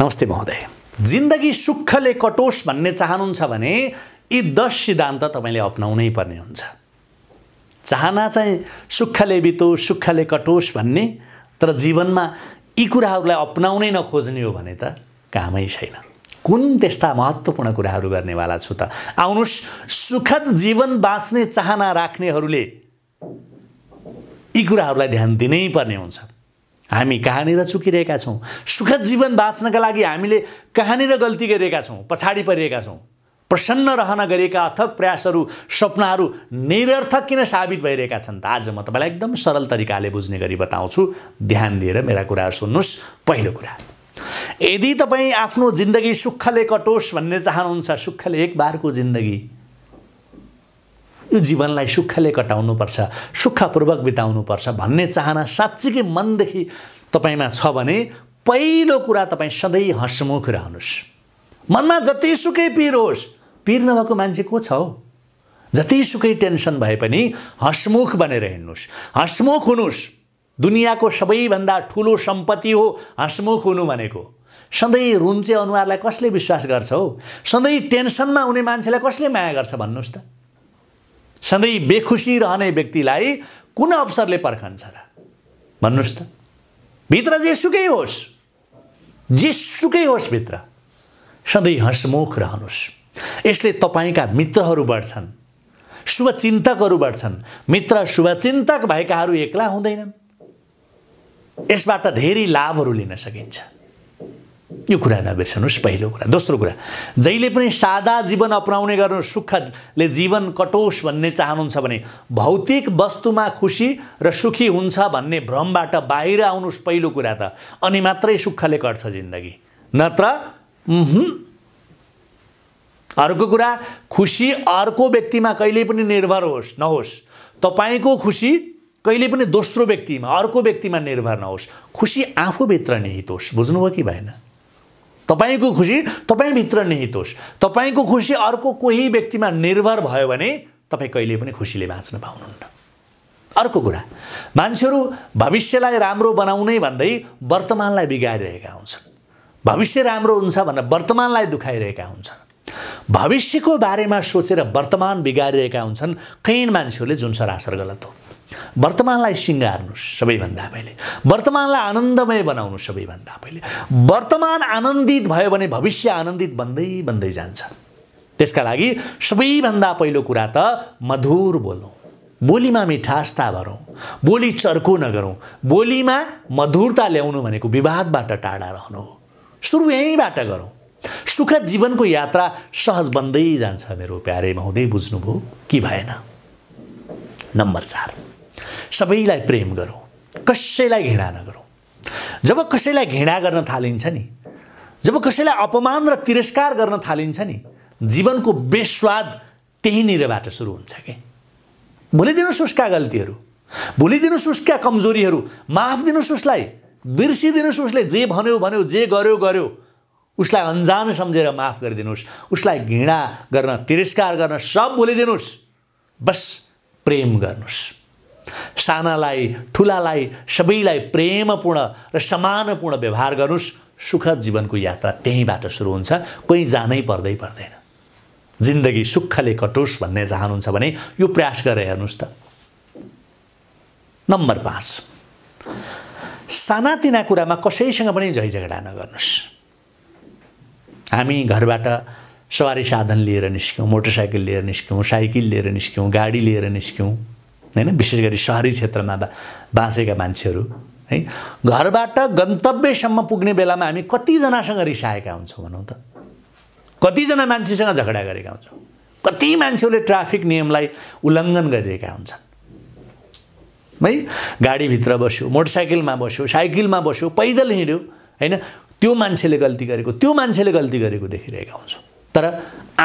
नमस्ते महोदय जिन्दगी सुखले कटोस् भन्ने चाहनुहुन्छ भने यी दस सिद्धान्त तपाईँले अप्नाउनै पर्ने हुन्छ चाहना चाहिँ सुखले बितोस् सुखले कटोस् भन्ने तर जीवनमा यी कुराहरूलाई अप्नाउनै नखोज्ने हो भने त कामै छैन कुन त्यस्ता महत्त्वपूर्ण कुराहरू गर्नेवाला छु त आउनुहोस् सुखद जीवन बाँच्ने चाहना राख्नेहरूले यी कुराहरूलाई ध्यान दिनै पर्ने हुन्छ हामी कहाँनिर चुकिरहेका छौँ सुखद जीवन बाँच्नका लागि हामीले कहाँनिर गल्ती गरेका छौँ पछाडि परिरहेका छौँ प्रसन्न रहन गरेका अथक प्रयासहरू सपनाहरू निरर्थक किन साबित भइरहेका छन् त आज म तपाईँलाई एकदम सरल तरिकाले बुझ्ने गरी बताउँछु ध्यान दिएर मेरा कुराहरू सुन्नुहोस् पहिलो कुरा यदि तपाईँ आफ्नो जिन्दगी सुखले कटोस् भन्ने चाहनुहुन्छ सुखले एक बारको जिन्दगी यो जीवनलाई सुखले कटाउनुपर्छ सुखपूर्वक बिताउनुपर्छ भन्ने चाहना साँच्चीकै मनदेखि तपाईँमा छ भने पहिलो कुरा तपाईँ सधैँ हँसमुख रहनुहोस् मनमा जतिसुकै पिर होस् पिर नभएको मान्छे को छ हौ जतिसुकै टेन्सन भए पनि हँसमुख बनेर हिँड्नुहोस् हँसमुख हुनुहोस् दुनियाँको सबैभन्दा ठुलो सम्पत्ति हो हँसमुख हुनु भनेको सधैँ रुन्चे अनुहारलाई कसले विश्वास गर्छ हौ सधैँ टेन्सनमा हुने मान्छेलाई कसले माया गर्छ भन्नुहोस् त सधैँ बेखुसी रहने व्यक्तिलाई कुन अवसरले पर्खन्छ र भन्नुहोस् त भित्र जे सुकै होस् जे सुकै होस् भित्र सधैँ हँसमुख रहनुहोस् यसले तपाईँका मित्रहरू बढ्छन् शुभचिन्तकहरू बढ्छन् मित्र शुभचिन्तक भएकाहरू एक्ला हुँदैनन् यसबाट धेरै लाभहरू लिन सकिन्छ यो कुरा नबिर्सनुहोस् पहिलो कुरा दोस्रो कुरा जहिले पनि सादा जीवन अपनाउने गर्नु सुखले जीवन कटोस् भन्ने चाहनुहुन्छ भने भौतिक वस्तुमा खुसी र सुखी हुन्छ भन्ने भ्रमबाट बाहिर आउनुहोस् पहिलो कुरा त अनि मात्रै सुखले कट्छ जिन्दगी नत्र अर्को कुरा खुसी अर्को व्यक्तिमा कहिले पनि निर्भर होस् नहोस् तपाईँको खुसी कहिले पनि दोस्रो व्यक्तिमा अर्को व्यक्तिमा निर्भर नहोस् खुसी आफूभित्र निहित होस् बुझ्नुभयो कि भएन तपाईँको खुसी तपाईँभित्र निहित होस् तपाईँको खुसी अर्को कोही व्यक्तिमा निर्भर भयो भने तपाईँ कहिले पनि खुसीले बाँच्न पाउनुहुन्न अर्को कुरा मान्छेहरू भविष्यलाई राम्रो बनाउने भन्दै वर्तमानलाई बिगारिरहेका हुन्छन् भविष्य राम्रो हुन्छ भनेर वर्तमानलाई दुखाइरहेका हुन्छन् भविष्यको बारेमा सोचेर वर्तमान बिगारिरहेका हुन्छन् कैन मान्छेहरूले जुन सरासर गलत हो वर्तमानलाई सिँगार्नु सबैभन्दा पहिले वर्तमानलाई आनन्दमय बनाउनु सबैभन्दा पहिले वर्तमान आनन्दित भयो भने भविष्य आनन्दित बन्दै बन्दै जान्छ त्यसका लागि सबैभन्दा पहिलो कुरा त मधुर बोल्नु बोलीमा मिठास्ता भरौँ बोली चर्को नगरौँ बोलीमा मधुरता ल्याउनु भनेको विवादबाट टाढा रहनु हो सुरु यहीँबाट गरौँ सुख जीवनको यात्रा सहज बन्दै जान्छ मेरो प्यारे महोदय बुझ्नुभयो कि भएन नम्बर चार सबैलाई प्रेम गरौँ कसैलाई घृणा नगरौँ जब कसैलाई घृणा गर्न थालिन्छ नि जब कसैलाई अपमान र तिरस्कार गर्न थालिन्छ नि जीवनको बेस्वाद त्यहीँनिरबाट सुरु हुन्छ कि भुलिदिनुहोस् उसका गल्तीहरू भुलिदिनुहोस् उसका कमजोरीहरू माफ दिनुहोस् उसलाई बिर्सिदिनुहोस् उसले जे भन्यो भन्यो जे गर्यो गर्यो उसलाई अन्जान सम्झेर माफ गरिदिनुहोस् उसलाई घृणा गर्न तिरस्कार गर्न सब भुलिदिनुहोस् बस प्रेम गर्नुहोस् सानालाई ठुलालाई सबैलाई प्रेमपूर्ण र समानपूर्ण व्यवहार गर्नुहोस् सुख जीवनको यात्रा त्यहीँबाट सुरु हुन्छ कोही जानै पर्दै पर्दैन जिन्दगी सुखले कटोस् भन्ने चाहनुहुन्छ भने यो प्रयास गरेर हेर्नुहोस् त नम्बर पाँच सानातिना कुरामा कसैसँग पनि झै झगडा नगर्नुहोस् हामी घरबाट सवारी साधन लिएर निस्क्यौँ मोटरसाइकल लिएर निस्क्यौँ साइकल लिएर निस्क्यौँ गाडी लिएर निस्क्यौँ होइन विशेष गरी सहरी क्षेत्रमा बाँचेका मान्छेहरू है घरबाट गन्तव्यसम्म पुग्ने बेलामा हामी कतिजनासँग रिसाएका हुन्छौँ भनौँ त कतिजना मान्छेसँग झगडा गरेका हुन्छौँ कति मान्छेहरूले ट्राफिक नियमलाई उल्लङ्घन गरिरहेका हुन्छन् है गाडीभित्र बस्यो मोटरसाइकलमा बस्यो साइकलमा बस्यो पैदल हिँड्यो होइन त्यो मान्छेले गल्ती गरेको त्यो मान्छेले गल्ती गरेको देखिरहेका हुन्छौँ तर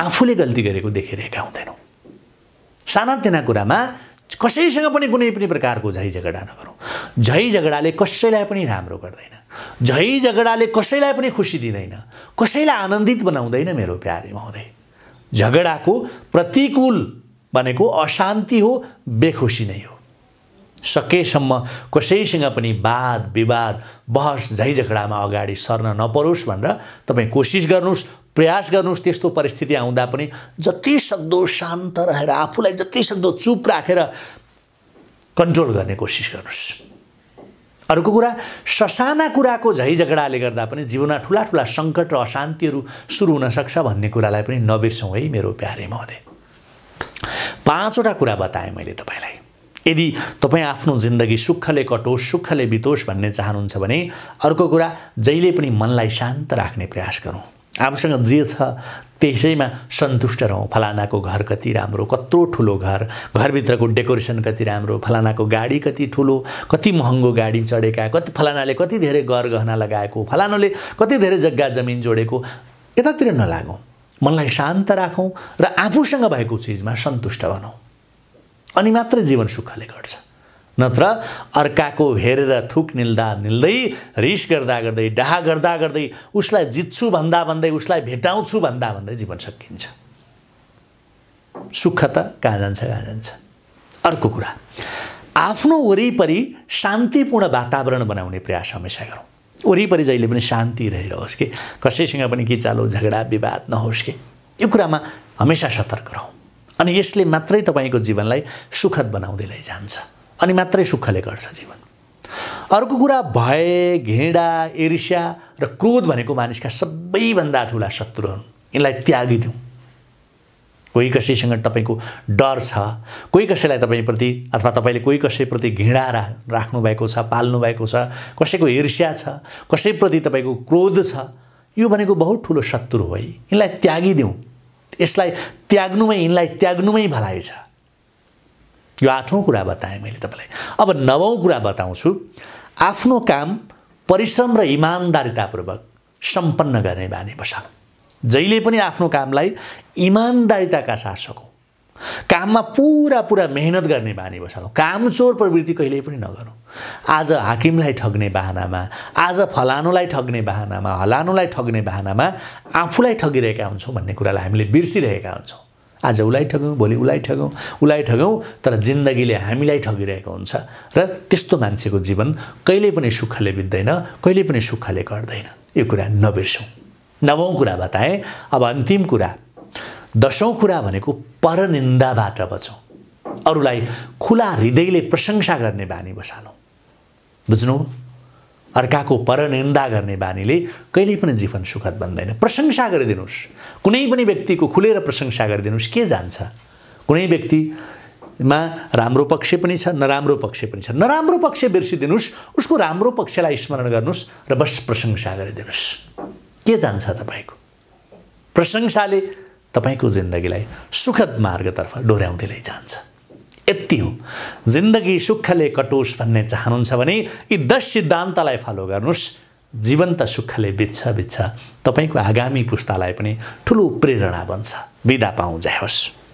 आफूले गल्ती गरेको देखिरहेका हुँदैनौँ सानातिना कुरामा कसैसँग पनि कुनै पनि प्रकारको झै झगडा नगरौँ झै झगडाले कसैलाई पनि राम्रो गर्दैन झै झगडाले कसैलाई पनि खुसी दिँदैन कसैलाई आनन्दित बनाउँदैन मेरो प्यारे महोदय झगडाको प्रतिकूल भनेको अशान्ति हो बेखुसी नै हो सकेसम्म कसैसँग पनि वाद विवाद बहस झैझगडामा अगाडि सर्न नपरोस् भनेर तपाईँ कोसिस गर्नुहोस् प्रयास गर्नुहोस् त्यस्तो परिस्थिति आउँदा पनि जति सक्दो शान्त रहेर आफूलाई सक्दो चुप राखेर कन्ट्रोल गर्ने कोसिस गर्नुहोस् अर्को कुरा ससाना कुराको झै झगडाले गर्दा पनि जीवनमा ठुला ठुला सङ्कट र अशान्तिहरू सुरु हुनसक्छ भन्ने कुरालाई पनि नबिर्सौँ है मेरो प्यारे महोदय पाँचवटा कुरा बताएँ मैले तपाईँलाई यदि तपाईँ आफ्नो जिन्दगी सुखले कटोस् सुखले बितोस् भन्ने चाहनुहुन्छ भने अर्को कुरा जहिले पनि मनलाई शान्त राख्ने प्रयास गरौँ आफूसँग जे छ त्यसैमा सन्तुष्ट रहौँ फलानाको घर कति राम्रो कत्रो ठुलो घर घरभित्रको डेकोरेसन कति राम्रो फलानाको गाडी कति ठुलो कति महँगो गाडी चढेका कति फलानाले कति धेरै गरगहना लगाएको फलानाले कति धेरै जग्गा जमिन जोडेको यतातिर नलागौँ मनलाई शान्त राखौँ र आफूसँग भएको चिजमा सन्तुष्ट बनाऊ अनि मात्रै जीवन सुखले गर्छ नत्र अर्काको हेरेर थुक निल्दा निल्दै रिस गर्दा गर्दै डाहा गर्दा गर्दै उसलाई जित्छु भन्दा भन्दै उसलाई भेटाउँछु भन्दा भन्दै जीवन सकिन्छ सुख त कहाँ जान्छ कहाँ जान्छ अर्को कुरा आफ्नो वरिपरि शान्तिपूर्ण वातावरण बनाउने प्रयास हमेसा गरौँ वरिपरि जहिले पनि शान्ति रहिरहोस् कि कसैसँग पनि किचालो झगडा विवाद नहोस् कि यो कुरामा हमेसा सतर्क रहौँ अनि यसले मात्रै तपाईँको जीवनलाई सुखद बनाउँदै लैजान्छ अनि मात्रै सुखले गर्छ जीवन अर्को कुरा भय घृणा ईर्ष्या र क्रोध भनेको मानिसका सबैभन्दा ठुला शत्रु हुन् यिनलाई त्यागिदिउँ कोही कसैसँग तपाईँको डर छ कोही कसैलाई तपाईँप्रति अथवा तपाईँले कोही कसैप्रति घृणा रा राख्नुभएको छ पाल्नु भएको छ कसैको ईर्ष्या छ कसैप्रति तपाईँको क्रोध छ यो भनेको बहुत ठुलो शत्रु हो है यिनलाई त्यागिदिउँ यसलाई त्याग्नुमै यिनलाई त्याग्नुमै भलाइ छ यो आठौँ कुरा बताएँ मैले तपाईँलाई अब नवौँ कुरा बताउँछु आफ्नो काम परिश्रम र इमान्दारितापूर्वक सम्पन्न गर्ने बानी बसा जहिले पनि आफ्नो कामलाई इमान्दारिताका साथ सकौँ काममा पुरा पुरा मेहनत गर्ने बानी बसालौँ कामचोर प्रवृत्ति कहिल्यै पनि नगरौँ आज हाकिमलाई ठग्ने बाहनामा आज फलानुलाई ठग्ने बाहनामा हलानुलाई ठग्ने बाहनामा आफूलाई ठगिरहेका हुन्छौँ भन्ने कुरालाई हामीले बिर्सिरहेका हुन्छौँ आज उसलाई ठग्यौँ भोलि उसलाई ठग्यौँ उसलाई ठग्यौँ तर जिन्दगीले हामीलाई ठगिरहेको हुन्छ र त्यस्तो मान्छेको जीवन कहिले पनि सुखले बित्दैन कहिले पनि सुखले गर्दैन यो कुरा नबिर्सौँ नवौँ कुरा बताएँ अब अन्तिम कुरा दशौँ कुरा भनेको परनिन्दाबाट बचौँ अरूलाई खुला हृदयले प्रशंसा गर्ने बानी बसालौँ बुझ्नु अर्काको परनिन्दा गर्ने बानीले कहिल्यै पनि जीवन सुखद बन्दैन प्रशंसा गरिदिनुहोस् कुनै पनि व्यक्तिको खुलेर प्रशंसा गरिदिनुहोस् के जान्छ कुनै व्यक्तिमा राम्रो पक्ष पनि छ नराम्रो पक्ष पनि छ नराम्रो पक्ष बिर्सिदिनुहोस् उसको राम्रो पक्षलाई स्मरण गर्नुहोस् र बस प्रशंसा गरिदिनुहोस् के जान्छ तपाईँको प्रशंसाले तपाईँको जिन्दगीलाई सुखद मार्गतर्फ डोर्याउँदै लैजान्छ यति हो जिन्दगी सुखले कटोस् भन्ने चाहनुहुन्छ भने यी दस सिद्धान्तलाई फलो गर्नुहोस् जीवन्त सुखले बिच्छ बिच्छा तपाईँको आगामी पुस्तालाई पनि ठुलो प्रेरणा बन्छ विदा पाउँ जाओस्